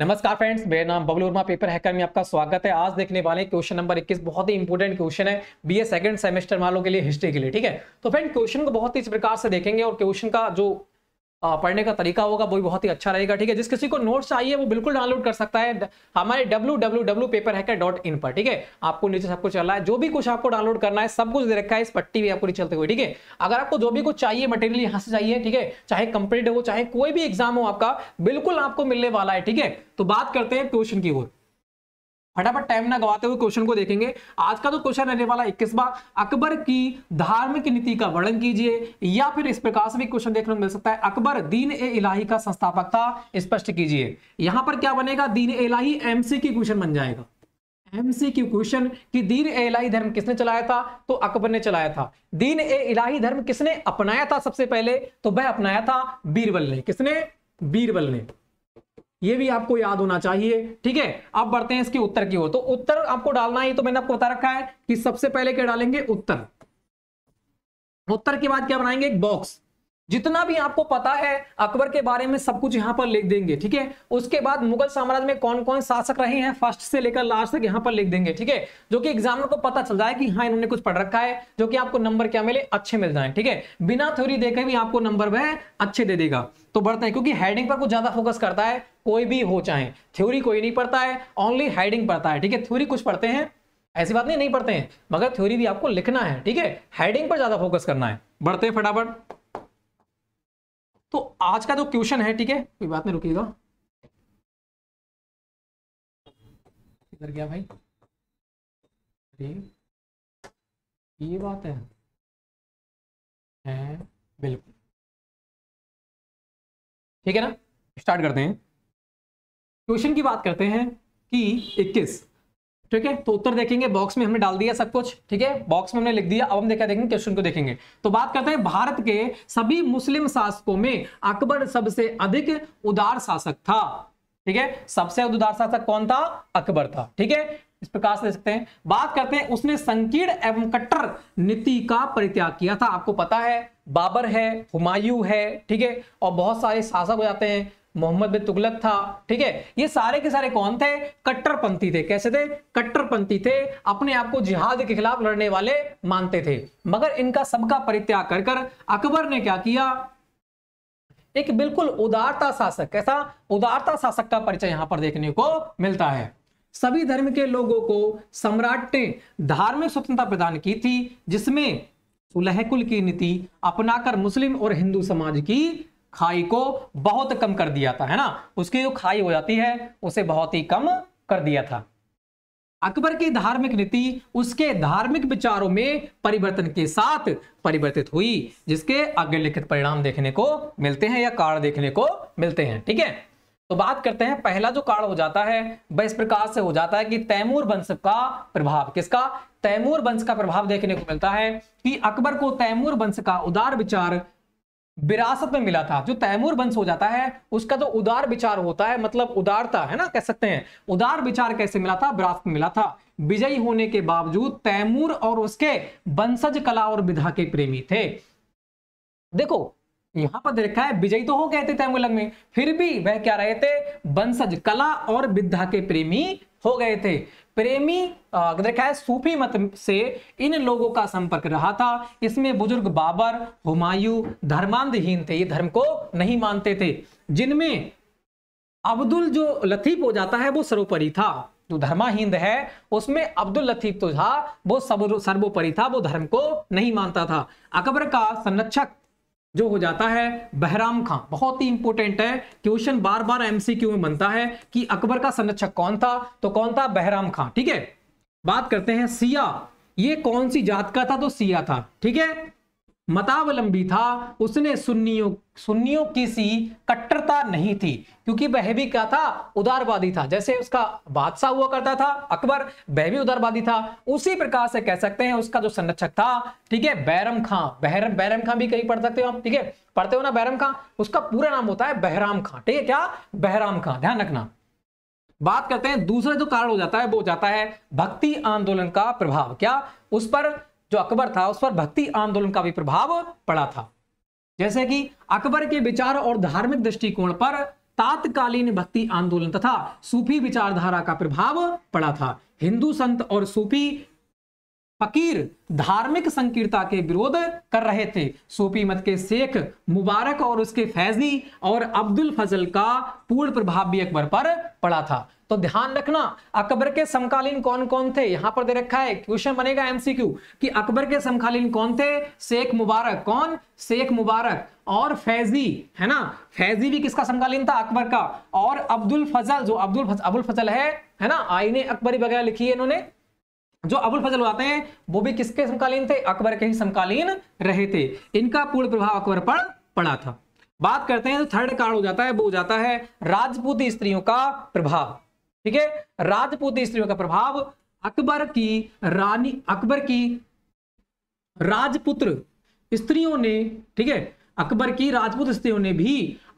नमस्कार फ्रेंड्स मेरा नाम बबलू वर्मा पेपर हैकर में आपका स्वागत है आज देखने वाले क्वेश्चन नंबर 21 बहुत ही इंपॉर्टेंट क्वेश्चन है बीए सेकंड सेमेस्टर वालों के लिए हिस्ट्री के लिए ठीक है तो फ्रेंड क्वेश्चन को बहुत ही इस प्रकार से देखेंगे और क्वेश्चन का जो पढ़ने का तरीका होगा वो भी बहुत ही अच्छा रहेगा ठीक है जिस किसी को नोट्स चाहिए वो बिल्कुल डाउनलोड कर सकता है हमारे इन पर ठीक है आपको नीचे सब कुछ चल रहा है जो भी कुछ आपको डाउनलोड करना है सब कुछ दे रखा है इस पट्टी भी आपको चलते हुए ठीक है अगर आपको जो भी कुछ चाहिए मटेरियल यहाँ से चाहिए ठीक है चाहे कंप्लीट हो चाहे कोई भी एग्जाम हो आपका बिल्कुल आपको मिलने वाला है ठीक है तो बात करते हैं ट्यूशन की ओर फटाफट टाइम ना गवाते हुए क्वेश्चन को देखेंगे आज का तो क्वेश्चन रहने वाला इक्कीस बार अकबर की धार्मिक नीति का वर्णन कीजिए या फिर इस प्रकार से भी क्वेश्चन देखने को मिल सकता है अकबर दीन ए इलाही का संस्थापक था स्पष्ट कीजिए यहां पर क्या बनेगा दीन ए इलाही एमसी की क्वेश्चन बन जाएगा एमसीक्यू क्वेश्चन कि दीन ए इलाही धर्म किसने चलाया था तो अकबर ने चलाया था दीन ए इलाही धर्म किसने अपनाया था सबसे पहले तो वह अपनाया था बीरबल ने किसने बीरबल ने ये भी आपको याद होना चाहिए ठीक है अब बढ़ते हैं इसके उत्तर की ओर तो उत्तर आपको डालना है तो मैंने आपको बता रखा है कि सबसे पहले क्या डालेंगे उत्तर उत्तर के बाद क्या बनाएंगे एक बॉक्स जितना भी आपको पता है अकबर के बारे में सब कुछ यहां पर लिख देंगे ठीक है उसके बाद मुगल साम्राज्य में कौन कौन शासक रहे हैं फर्स्ट से लेकर लास्ट तक यहां पर लिख देंगे ठीक है जो कि एग्जामिनर को पता चल जाए कि हाँ इन्होंने कुछ पढ़ रखा है जो कि आपको नंबर क्या मिले अच्छे मिल जाए ठीक है बिना थ्योरी देखे भी आपको नंबर वह अच्छे दे देगा तो बढ़ते हैं क्योंकि हेडिंग पर कुछ ज्यादा फोकस करता है कोई भी हो चाहे थ्योरी कोई नहीं पढ़ता है ओनली हेडिंग पढ़ता है ठीक है थ्योरी कुछ पढ़ते हैं ऐसी बात नहीं नहीं पढ़ते हैं मगर थ्योरी भी आपको लिखना है ठीक है हेडिंग पर ज्यादा फोकस करना है बढ़ते हैं फटाफट तो आज का जो तो क्वेश्चन है ठीक है कोई बात नहीं रुकिएगा इधर गया भाई ये बात है है बिल्कुल ठीक है ना स्टार्ट करते हैं क्वेश्चन की बात करते हैं कि इक्कीस ठीक है तो उत्तर देखेंगे बॉक्स में हमने डाल दिया सब कुछ ठीक है बॉक्स में हमने लिख दिया अब हम देखा देखेंगे क्वेश्चन को देखेंगे तो बात करते हैं भारत के सभी मुस्लिम शासकों में अकबर सबसे अधिक उदार शासक था ठीक है सबसे उदार शासक कौन था अकबर था ठीक है इस प्रकार से सकते हैं बात करते हैं उसने संकीर्ण एवं कट्टर नीति का परित्याग किया था आपको पता है बाबर है हुमायूं है ठीक है और बहुत सारे शासक हो जाते हैं मोहम्मद बिन तुगलक था ठीक है ये सारे के सारे कौन थे कट्टरपंथी थे कैसे थे कट्टरपंथी थे अपने आप को जिहाद के खिलाफ लड़ने वाले मानते थे मगर इनका सबका परित्याग कर कर अकबर ने क्या किया एक बिल्कुल उदारता शासक कैसा उदारता शासक का परिचय यहां पर देखने को मिलता है सभी धर्म के लोगों को सम्राट ने धार्मिक स्वतंत्रता प्रदान की थी जिसमें सुलहकुल की नीति अपनाकर मुस्लिम और हिंदू समाज की खाई को बहुत कम कर दिया था है ना उसकी जो खाई हो जाती है उसे बहुत ही कम कर दिया था अकबर की धार्मिक नीति उसके धार्मिक विचारों में परिवर्तन के साथ परिवर्तित हुई जिसके आगे लिखित परिणाम देखने को मिलते हैं या कारण देखने को मिलते हैं ठीक है तो बात करते हैं पहला जो कार्ड हो जाता है वह इस प्रकार से हो जाता है कि तैमूर वंश का प्रभाव किसका तैमूर वंश का प्रभाव देखने को मिलता है कि अकबर को तैमूर वंश का उदार विचार विरासत में मिला था जो तैमूर वंश हो जाता है उसका जो तो उदार विचार होता है मतलब उदारता है ना कह सकते हैं उदार विचार कैसे मिला था विरासत में मिला था विजयी होने के बावजूद तैमूर और उसके वंशज कला और विधा के प्रेमी थे देखो यहां पर देखा है विजयी तो हो गए थे तैमूर लग में फिर भी वह क्या रहे थे वंशज कला और विद्या के प्रेमी हो गए थे प्रेमी देखा है सूफी मत से इन लोगों का संपर्क रहा था इसमें बुजुर्ग बाबर हुमायूं धर्मांधहीन थे ये धर्म को नहीं मानते थे जिनमें अब्दुल जो लतीफ हो जाता है वो सर्वोपरि था जो धर्माहीन है उसमें अब्दुल लतीफ तो था वो सर्वोपरि था वो धर्म को नहीं मानता था अकबर का संरक्षक जो हो जाता है बहराम खां बहुत ही इंपॉर्टेंट है क्वेश्चन बार बार एमसीक्यू में बनता है कि अकबर का संरक्षक कौन था तो कौन था बहराम खां ठीक है बात करते हैं सिया ये कौन सी जात का था तो सिया था ठीक है मतावलंबी था उसने सुन्नियों सुन्नियों की सी कट्टरता नहीं थी क्योंकि वह भी क्या था उदारवादी था जैसे उसका बादशाह हुआ करता था अकबर वह भी उदारवादी था उसी प्रकार से कह सकते हैं उसका जो संरक्षक था ठीक है बैरम खां बहरम बैरम खां भी कहीं पढ़ सकते हो आप ठीक है पढ़ते हो ना बैरम खां उसका पूरा नाम होता है बहराम खां ठीक है क्या बहराम खां ध्यान रखना बात करते हैं दूसरा जो कारण हो जाता है वो हो जाता है भक्ति आंदोलन का प्रभाव क्या उस पर जो अकबर था उस पर भक्ति आंदोलन का भी प्रभाव पड़ा था जैसे कि अकबर के विचार और धार्मिक दृष्टिकोण पर तात्कालीन भक्ति आंदोलन तथा सूफी विचारधारा का प्रभाव पड़ा था हिंदू संत और सूफी फकीर धार्मिक संकीर्ता के विरोध कर रहे थे सूफी मत के शेख मुबारक और उसके फैजी और अब्दुल फजल का पूर्ण प्रभाव भी अकबर पर पड़ा था तो ध्यान रखना अकबर के समकालीन कौन कौन थे यहां पर दे रखा है क्वेश्चन बनेगा एमसीक्यू कि अकबर के समकालीन कौन थे शेख मुबारक कौन शेख मुबारक और फैजी है ना फैजी भी किसका समकालीन था अकबर का और अब्दुल फजल जो अब्दुल फजल अबुल फजल है है ना आईने अकबरी वगैरह लिखी है इन्होंने जो अबुल फजल आते हैं वो भी किसके समकालीन थे अकबर के ही समकालीन रहे थे इनका पूर्ण प्रभाव अकबर पर पड़ा था बात करते हैं तो थर्ड कार्ड हो जाता है वो हो जाता है राजपूती स्त्रियों का प्रभाव ठीक है राजपूत स्त्रियों का प्रभाव अकबर की रानी अकबर की राजपुत्र स्त्रियों ने ठीक है अकबर की राजपूत स्त्रियों ने भी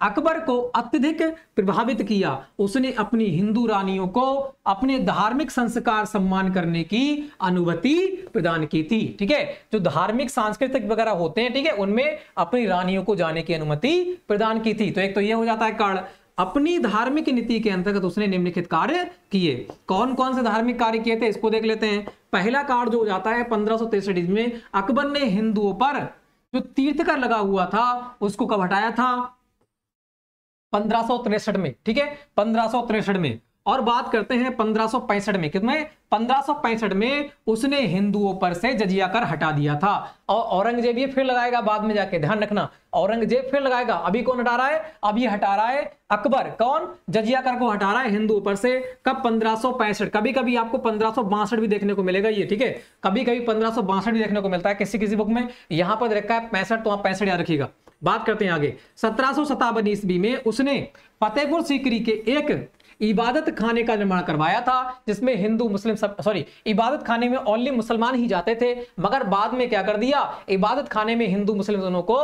अकबर को अत्यधिक प्रभावित किया उसने अपनी हिंदू रानियों को अपने धार्मिक संस्कार सम्मान करने की अनुमति प्रदान की थी ठीक है जो धार्मिक सांस्कृतिक वगैरह होते हैं ठीक है उनमें अपनी रानियों को जाने की अनुमति प्रदान की थी तो एक तो यह हो जाता है कारण अपनी धार्मिक नीति के अंतर्गत उसने निम्नलिखित कार्य किए कौन कौन से धार्मिक कार्य किए थे इसको देख लेते हैं पहला कार्य जो हो जाता है पंद्रह सौ में अकबर ने हिंदुओं पर जो तीर्थ कर लगा हुआ था उसको कब हटाया था पंद्रह में ठीक है पंद्रह में और बात करते हैं पंद्रह में कितने पंद्रह में उसने हिंदुओं पर से जजिया कर हटा दिया था और औरंगजेब ये फिर लगाएगा बाद में जाके ध्यान रखना औरंगजेब फिर लगाएगा अभी कौन हटा रहा है अभी हटा रहा है अकबर कौन जजिया कर को हटा रहा है हिंदुओं पर से कब पंद्रह कभी कभी आपको पंद्रह भी देखने को मिलेगा ये ठीक है कभी कभी पंद्रह भी देखने को मिलता है किसी किसी बुक में यहां पर रखा है पैंसठ तो आप पैंसठ याद रखिएगा बात करते हैं आगे सत्रह ईस्वी में उसने फतेहपुर सीकरी के एक इबादत खाने का निर्माण करवाया था जिसमें हिंदू मुस्लिम सब सॉरी इबादत खाने में ओनली मुसलमान ही जाते थे मगर बाद में क्या कर दिया इबादत खाने में हिंदू मुस्लिम दोनों को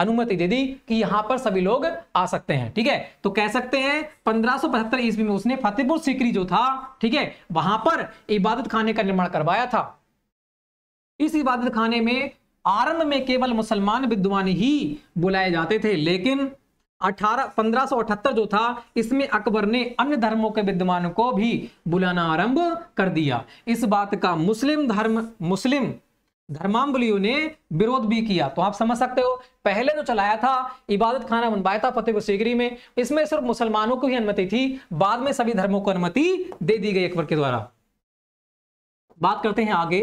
अनुमति दे दी कि यहां पर सभी लोग आ सकते हैं ठीक है तो कह सकते हैं पंद्रह ईस्वी में उसने फतेहपुर सिकरी जो था ठीक है वहां पर इबादत खाने का निर्माण करवाया था इस इबादत खाने में आरंभ में केवल मुसलमान विद्वान ही बुलाए जाते थे लेकिन अठारह जो था इसमें अकबर ने अन्य धर्मों के विद्वान को भी बुलाना आरंभ कर दिया इस बात का मुस्लिम धर्म मुस्लिम धर्मांबलियों ने विरोध भी किया तो आप समझ सकते हो पहले जो चलाया था इबादत खाना बनवाया था फतेहपुर सीगरी में इसमें सिर्फ मुसलमानों को ही अनुमति थी बाद में सभी धर्मों को अनुमति दे दी गई अकबर के द्वारा बात करते हैं आगे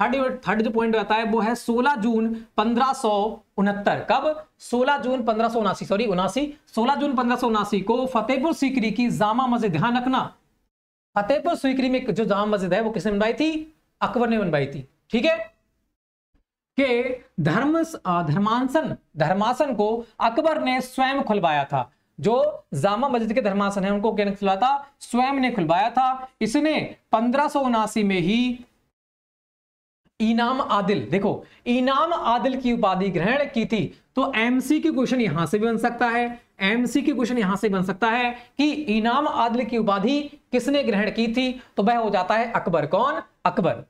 थर्ड थर्ड जो पॉइंट रहता है वो है 16 जून पंद्रह कब 16 जून पंद्रह सॉरी उनासी 16 जून पंद्रह को फतेहपुर सीकरी की जामा मस्जिद ध्यान रखना फतेहपुर सीकरी में जो जामा मस्जिद है वो किसने बनवाई थी अकबर ने बनवाई थी ठीक है के धर्म धर्मांसन धर्मासन को अकबर ने स्वयं खुलवाया था जो जामा मस्जिद के धर्मासन है उनको क्या खुलवाया था स्वयं ने खुलवाया था इसने पंद्रह में ही इनाम आदिल देखो इनाम आदिल की उपाधि ग्रहण की थी तो एमसी के क्वेश्चन यहां से भी बन सकता है एमसी के क्वेश्चन यहां से बन सकता है कि इनाम आदिल की उपाधि किसने ग्रहण की थी तो वह हो जाता है अकबर कौन अकबर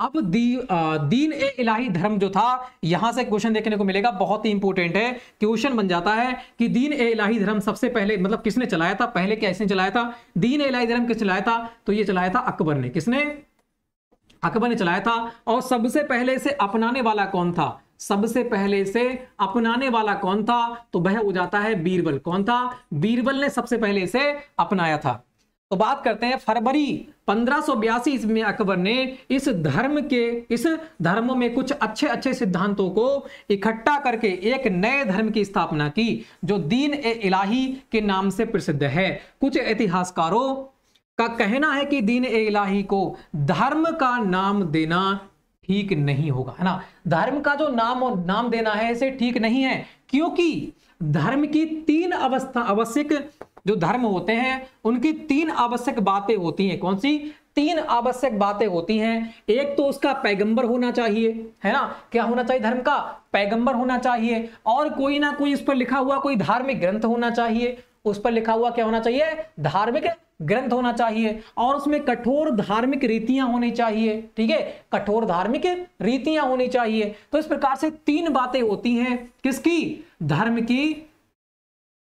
अब दी, आ, दीन ए इलाही धर्म जो था यहां से क्वेश्चन देखने को मिलेगा बहुत ही इंपॉर्टेंट है क्वेश्चन बन जाता है कि दीन ए इलाही धर्म सबसे पहले मतलब किसने चलाया था पहले कैसे चलाया था दीन ए इलाही धर्म किस चलाया था तो ये चलाया था अकबर ने किसने अकबर ने चलाया था और सबसे पहले इसे अपनाने वाला कौन था सबसे पहले इसे अपनाने वाला कौन था तो वह हो जाता है बीरबल कौन था बीरबल ने सबसे पहले इसे अपनाया था तो बात करते हैं फरवरी पंद्रह ईस्वी में अकबर ने इस धर्म के इस धर्म में कुछ अच्छे अच्छे सिद्धांतों को इकट्ठा करके एक नए धर्म की स्थापना की जो दीन ए इलाही के नाम से प्रसिद्ध है कुछ इतिहासकारों का कहना है कि दीन इलाही को धर्म का नाम देना ठीक नहीं होगा है ना धर्म का जो नाम नाम देना है इसे ठीक नहीं है क्योंकि धर्म की तीन अवस्था आवश्यक जो धर्म होते हैं उनकी तीन आवश्यक बातें होती हैं कौन सी तीन आवश्यक बातें होती हैं एक तो उसका पैगंबर होना चाहिए है ना क्या होना चाहिए धर्म का पैगंबर होना चाहिए और कोई ना कोई उस पर लिखा हुआ कोई धार्मिक ग्रंथ होना चाहिए उस पर लिखा हुआ क्या होना चाहिए धार्मिक ग्रंथ होना चाहिए और उसमें कठोर धार्मिक रीतियां होनी चाहिए ठीक है कठोर धार्मिक रीतियां होनी चाहिए तो इस प्रकार से तीन बातें होती हैं किसकी धर्म की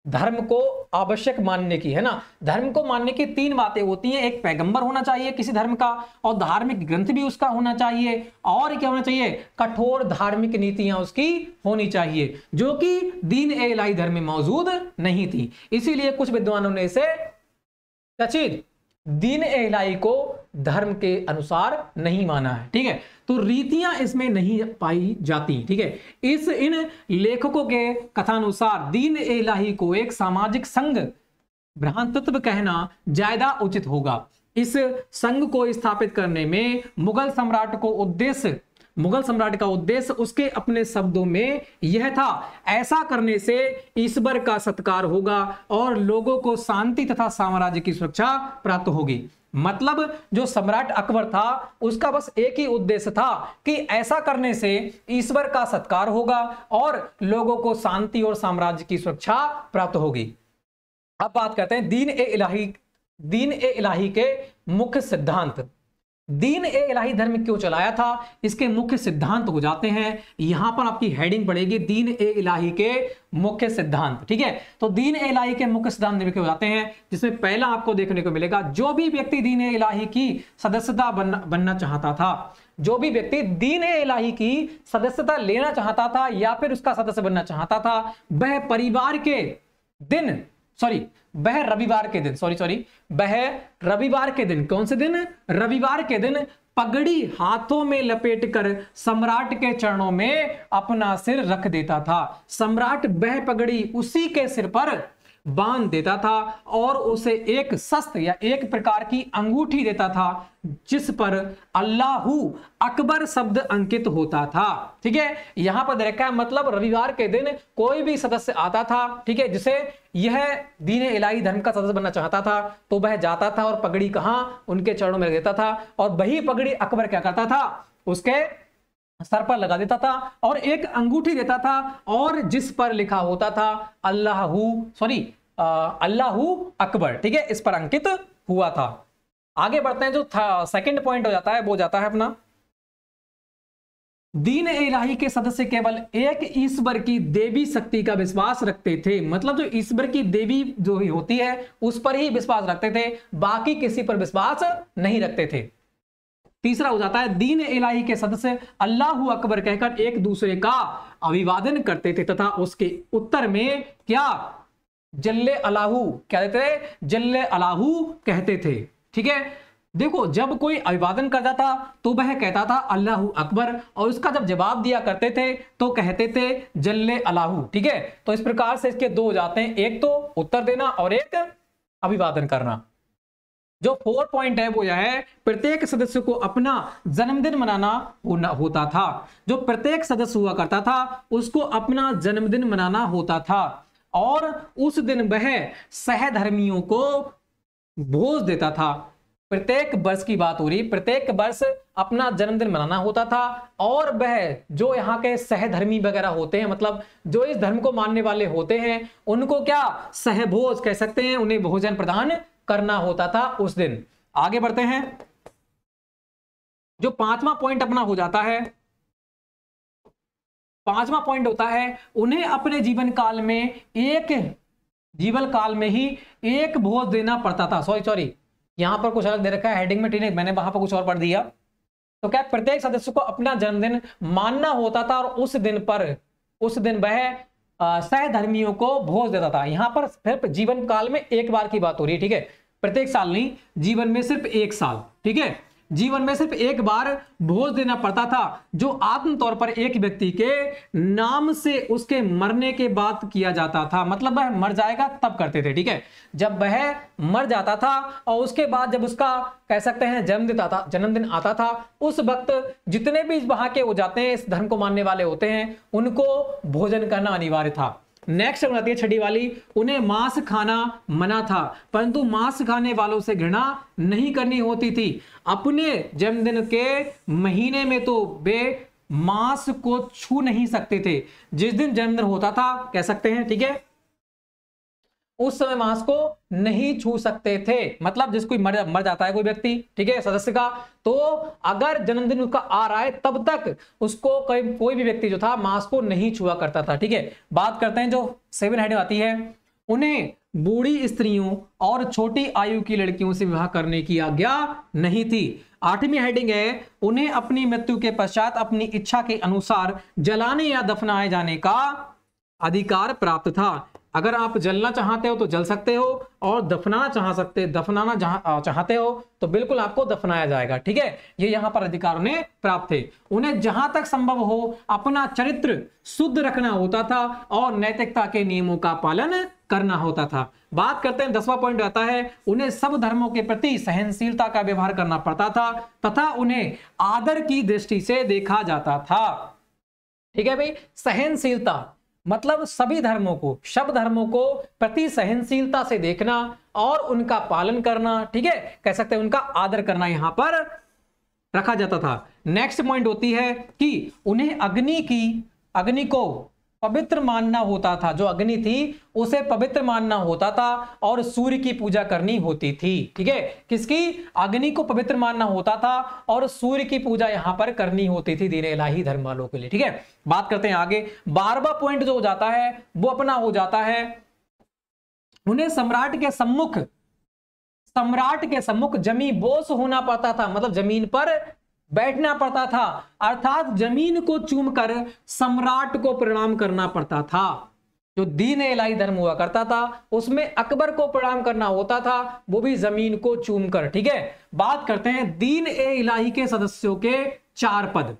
धर्म को आवश्यक मानने की है ना धर्म को मानने की तीन बातें होती हैं एक पैगंबर होना चाहिए किसी धर्म का और धार्मिक ग्रंथ भी उसका होना चाहिए और क्या होना चाहिए कठोर धार्मिक नीतियां उसकी होनी चाहिए जो कि दीन ए इलाही धर्म में मौजूद नहीं थी इसीलिए कुछ विद्वानों ने इसे क्या चीज दीन एलाई को धर्म के अनुसार नहीं माना है ठीक है तो रीतियां इसमें नहीं पाई जाती ठीक है इस इन लेखकों के कथानुसार दीन एलाही को एक सामाजिक संघ भ्रांतत्व कहना ज्यादा उचित होगा इस संघ को स्थापित करने में मुगल सम्राट को उद्देश्य मुगल सम्राट का उद्देश्य उसके अपने शब्दों में यह था ऐसा करने से ईश्वर का सत्कार होगा और लोगों को शांति तथा साम्राज्य की सुरक्षा प्राप्त होगी मतलब जो सम्राट अकबर था उसका बस एक ही उद्देश्य था कि ऐसा करने से ईश्वर का सत्कार होगा और लोगों को शांति और साम्राज्य की सुरक्षा प्राप्त होगी अब बात करते हैं दीन ए इलाही दीन ए इलाही के मुख्य सिद्धांत दीन ए इलाही धर्म क्यों चलाया था इसके मुख्य सिद्धांत हो जाते हैं यहां पर आपकी हेडिंग पड़ेगी दीन ए इलाही के मुख्य सिद्धांत ठीक है तो दीन ए इलाही के मुख्य सिद्धांत लिखे हो जाते हैं जिसमें पहला आपको देखने को मिलेगा जो भी व्यक्ति दीन ए इलाही की सदस्यता बनना बनना चाहता था जो भी व्यक्ति दीन ए इलाही की सदस्यता लेना चाहता था या फिर उसका सदस्य बनना चाहता था वह परिवार के दिन सॉरी वह रविवार के दिन सॉरी सॉरी वह रविवार के दिन कौन से दिन रविवार के दिन पगड़ी हाथों में लपेटकर सम्राट के चरणों में अपना सिर रख देता था सम्राट वह पगड़ी उसी के सिर पर बांध देता था और उसे एक सस्त या एक प्रकार की अंगूठी देता था जिस पर अल्लाह अकबर शब्द अंकित होता था ठीक है यहां पर देखा है मतलब रविवार के दिन कोई भी सदस्य आता था ठीक है जिसे यह दीन इलाही धर्म का सदस्य बनना चाहता था तो वह जाता था और पगड़ी कहां उनके चरणों में देता था और वही पगड़ी अकबर क्या करता था उसके सर पर लगा देता था और एक अंगूठी देता था और जिस पर लिखा होता था अल्लाह सॉरी अल्लाह अकबर ठीक है इस पर अंकित हुआ था आगे बढ़ते हैं जो सेकंड पॉइंट हो जाता है वो जाता है अपना दीन इलाही के सदस्य केवल एक ईश्वर की देवी शक्ति का विश्वास रखते थे मतलब जो ईश्वर की देवी जो ही होती है उस पर ही विश्वास रखते थे बाकी किसी पर विश्वास नहीं रखते थे तीसरा हो जाता है दीन इलाही के सदस्य अल्लाह अकबर कहकर एक दूसरे का अभिवादन करते थे तथा उसके उत्तर में क्या जल्ले अलाहू क्या देते थे जल्ले अलाहू कहते थे ठीक है देखो जब कोई अभिवादन करता था तो वह कहता था अल्लाह अकबर और उसका जब जवाब दिया करते थे तो कहते थे जल्ले अलाहू ठीक है तो इस प्रकार से इसके दो हो जाते हैं एक तो उत्तर देना और एक अभिवादन करना जो फोर पॉइंट है वो यह है प्रत्येक सदस्य को अपना जन्मदिन मनाना होता था जो प्रत्येक सदस्य हुआ करता था उसको अपना जन्मदिन मनाना होता था और उस दिन वह सहधर्मियों को भोज देता था प्रत्येक वर्ष की बात हो रही प्रत्येक वर्ष अपना जन्मदिन मनाना होता था और वह जो यहाँ के सहधर्मी वगैरह होते हैं मतलब जो इस धर्म को मानने वाले होते हैं उनको क्या सहभोज कह सकते हैं उन्हें भोजन प्रदान करना होता था उस दिन आगे बढ़ते हैं जो पांचवा पॉइंट अपना हो जाता है पांचवा पॉइंट होता है उन्हें अपने जीवन काल में एक जीवन काल में ही एक भोज देना पड़ता था सॉरी सॉरी यहां पर कुछ अलग दे रखा है हेडिंग में मैंने वहां पर कुछ और पढ़ दिया तो क्या प्रत्येक सदस्य को अपना जन्मदिन मानना होता था और उस दिन पर उस दिन वह सहधर्मियों को भोज देता था यहां पर सिर्फ जीवन काल में एक बार की बात हो रही है ठीक है प्रत्येक साल नहीं जीवन में सिर्फ एक साल ठीक है जीवन में सिर्फ एक बार भोज देना पड़ता था जो आत्म तौर पर एक व्यक्ति के नाम से उसके मरने के बाद किया जाता था मतलब वह मर जाएगा तब करते थे ठीक है जब वह मर जाता था और उसके बाद जब उसका कह सकते हैं जन्मदिन आता जन्मदिन आता था उस वक्त जितने भी वहां के वो जाते हैं इस धर्म को मानने वाले होते हैं उनको भोजन करना अनिवार्य था नेक्स्ट हम आती है छठी वाली उन्हें मांस खाना मना था परंतु मांस खाने वालों से घृणा नहीं करनी होती थी अपने जन्मदिन के महीने में तो वे मांस को छू नहीं सकते थे जिस दिन जन्मदिन होता था कह सकते हैं ठीक है उस समय मांस को नहीं छू सकते थे मतलब जिसको मर, मर जाता है कोई व्यक्ति ठीक है सदस्य का तो अगर जन्मदिन उसका आ रहा है तब तक उसको कोई कोई भी व्यक्ति जो था मांस को नहीं छुआ करता था ठीक है बात करते हैं जो सेवन हेड आती है उन्हें बूढ़ी स्त्रियों और छोटी आयु की लड़कियों से विवाह करने की आज्ञा नहीं थी आठवीं हेडिंग है उन्हें अपनी मृत्यु के पश्चात अपनी इच्छा के अनुसार जलाने या दफनाए जाने का अधिकार प्राप्त था अगर आप जलना चाहते हो तो जल सकते हो और दफनाना चाह सकते दफनाना चाहते हो तो बिल्कुल आपको दफनाया जाएगा ठीक है ये यहाँ पर अधिकार उन्हें प्राप्त थे उन्हें जहां तक संभव हो अपना चरित्र शुद्ध रखना होता था और नैतिकता के नियमों का पालन करना होता था बात करते हैं दसवां पॉइंट आता है उन्हें सब धर्मों के प्रति सहनशीलता का व्यवहार करना पड़ता था तथा उन्हें आदर की दृष्टि से देखा जाता था ठीक है भाई सहनशीलता मतलब सभी धर्मों को सब धर्मों को प्रति सहनशीलता से देखना और उनका पालन करना ठीक है कह सकते हैं उनका आदर करना यहां पर रखा जाता था नेक्स्ट पॉइंट होती है कि उन्हें अग्नि की अग्नि को पवित्र मानना होता था जो अग्नि थी उसे पवित्र मानना होता था और सूर्य की पूजा करनी होती थी ठीक है किसकी अग्नि को पवित्र मानना होता था और सूर्य की पूजा यहां पर करनी होती थी दीन इलाही धर्म वालों के लिए ठीक है बात करते हैं आगे बारवा पॉइंट जो हो जाता है वो अपना हो जाता है उन्हें सम्राट के सम्मुख सम्राट के सम्मुख जमी बोस होना पड़ता था मतलब जमीन पर बैठना पड़ता था अर्थात जमीन को चूमकर सम्राट को प्रणाम करना पड़ता था जो दीन इलाही धर्म हुआ करता था उसमें अकबर को प्रणाम करना होता था वो भी जमीन को चूम कर ठीक है बात करते हैं दीन ए इलाही के सदस्यों के चार पद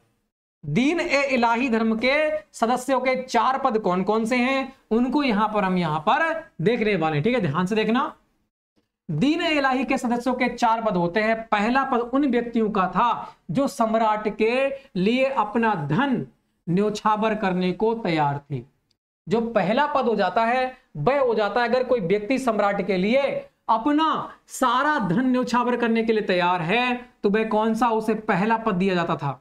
दीन ए इलाही धर्म के सदस्यों के चार पद कौन कौन से हैं उनको यहां पर हम यहां पर देखने वाले ठीक है ध्यान से देखना दीन इलाही के सदस्यों के चार पद होते हैं पहला पद उन व्यक्तियों का था जो सम्राट के लिए अपना धन न्योछावर करने को तैयार थे जो पहला पद हो जाता है वह हो जाता है अगर कोई व्यक्ति सम्राट के लिए अपना सारा धन न्योछावर करने के लिए तैयार है तो वह कौन सा उसे पहला पद दिया जाता था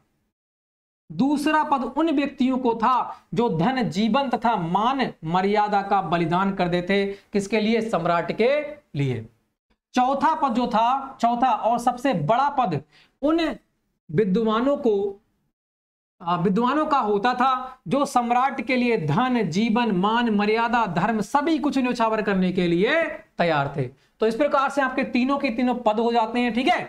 दूसरा पद उन व्यक्तियों को था जो धन जीवन तथा मान मर्यादा का बलिदान कर देते किसके लिए सम्राट के लिए चौथा पद जो था चौथा और सबसे बड़ा पद उन विद्वानों को विद्वानों का होता था जो सम्राट के लिए धन जीवन मान मर्यादा धर्म सभी कुछ न्योछावर करने के लिए तैयार थे तो इस प्रकार से आपके तीनों के तीनों पद हो जाते हैं ठीक है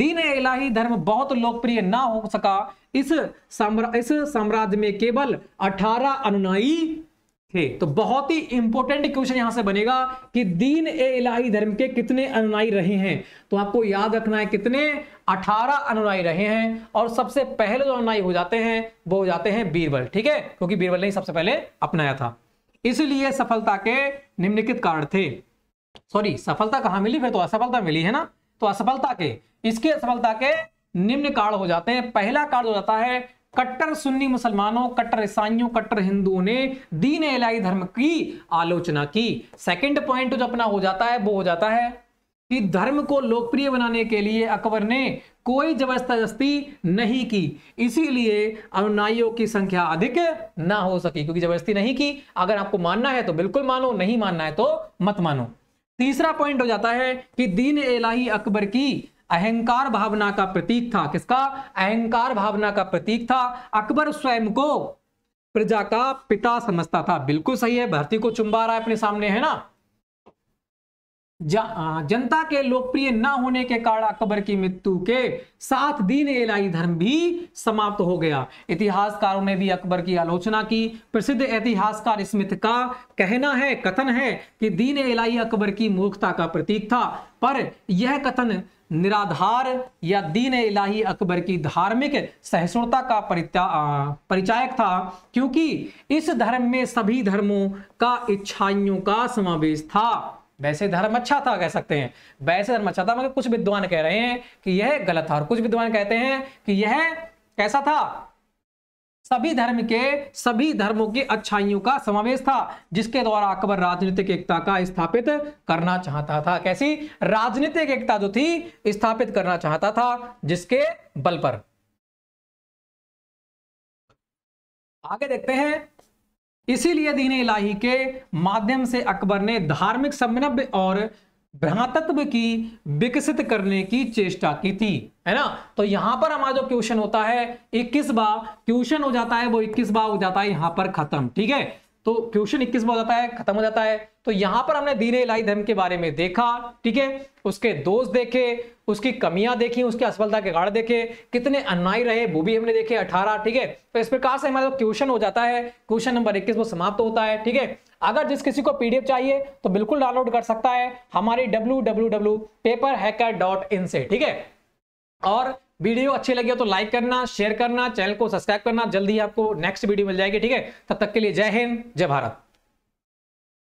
दीन इलाही धर्म बहुत लोकप्रिय ना हो सका इस इस साम्राज्य में केवल 18 अनुनायी तो बहुत ही इंपॉर्टेंट क्वेश्चन यहां से बनेगा कि दीन ए इलाही धर्म के कितने अनुयायी रहे हैं तो आपको याद रखना है कितने 18 अनुयायी रहे हैं और सबसे पहले जो अनुयायी हो जाते हैं वो हो जाते हैं बीरबल ठीक है क्योंकि बीरबल ने सबसे पहले अपनाया था इसलिए सफलता के निम्नलिखित कारण थे सॉरी सफलता कहां मिली फिर तो असफलता मिली है ना तो असफलता के इसके असफलता के निम्न कारण हो जाते हैं पहला कारण हो जाता है कट्टर सुन्नी मुसलमानों कट्टर ईसाइयों कट्टर हिंदुओं ने दीन इलाही धर्म की आलोचना की सेकंड पॉइंट जो अपना हो जाता है वो हो जाता है कि धर्म को लोकप्रिय बनाने के लिए अकबर ने कोई जबरदस्ती नहीं की इसीलिए अनुनायियों की संख्या अधिक ना हो सकी क्योंकि जबरदस्ती नहीं की अगर आपको मानना है तो बिल्कुल मानो नहीं मानना है तो मत मानो तीसरा पॉइंट हो जाता है कि दीन एलाही अकबर की अहंकार भावना का प्रतीक था किसका अहंकार भावना का प्रतीक था अकबर स्वयं को प्रजा का पिता समझता था बिल्कुल सही है भर्ती को चुंबा रहा है अपने सामने है ना जनता के लोकप्रिय न होने के कारण अकबर की मृत्यु के साथ दीन एलाई धर्म भी समाप्त हो गया इतिहासकारों ने भी अकबर की आलोचना की प्रसिद्ध इतिहासकार स्मिथ का कहना है कथन है कि दीन एलाई अकबर की मूर्खता का प्रतीक था पर यह कथन निराधार या दीन इलाही अकबर की धार्मिक सहिष्णुता का परिचायक था क्योंकि इस धर्म में सभी धर्मों का इच्छाइयों का समावेश था वैसे धर्म अच्छा था कह सकते हैं वैसे धर्म अच्छा था मगर कुछ विद्वान कह रहे हैं कि यह गलत था और कुछ विद्वान कहते हैं कि यह कैसा था सभी धर्म के सभी धर्मों की अच्छाइयों का समावेश था जिसके द्वारा अकबर राजनीतिक एकता का स्थापित करना चाहता था कैसी राजनीतिक एकता जो थी स्थापित करना चाहता था जिसके बल पर आगे देखते हैं इसीलिए दीन इलाही के माध्यम से अकबर ने धार्मिक समन्वय और भ्रातत्व की विकसित करने की चेष्टा की थी है ना तो यहां पर हमारा जो क्वेश्चन होता है 21 बा क्वेश्चन हो जाता है वो 21 बा हो जाता है यहां पर खत्म ठीक है तो क्वेश्चन 21 में हो जाता है खत्म हो जाता है तो यहां पर हमने दीन इलाही धर्म के बारे में देखा ठीक है उसके दोष देखे उसकी कमियां देखी उसकी असफलता के कारण देखे कितने अन्याय रहे वो भी हमने देखे अठारह ठीक है तो इस प्रकार से हमारा क्वेश्चन हो जाता है क्वेश्चन नंबर इक्कीस वो समाप्त होता है ठीक है अगर जिस किसी को पीडीएफ चाहिए तो बिल्कुल डाउनलोड कर सकता है हमारी डब्ल्यू से ठीक है और वीडियो अच्छी लगी हो तो लाइक करना शेयर करना चैनल को सब्सक्राइब करना जल्दी आपको नेक्स्ट वीडियो मिल जाएगी ठीक है तब तक के लिए जय हिंद जय भारत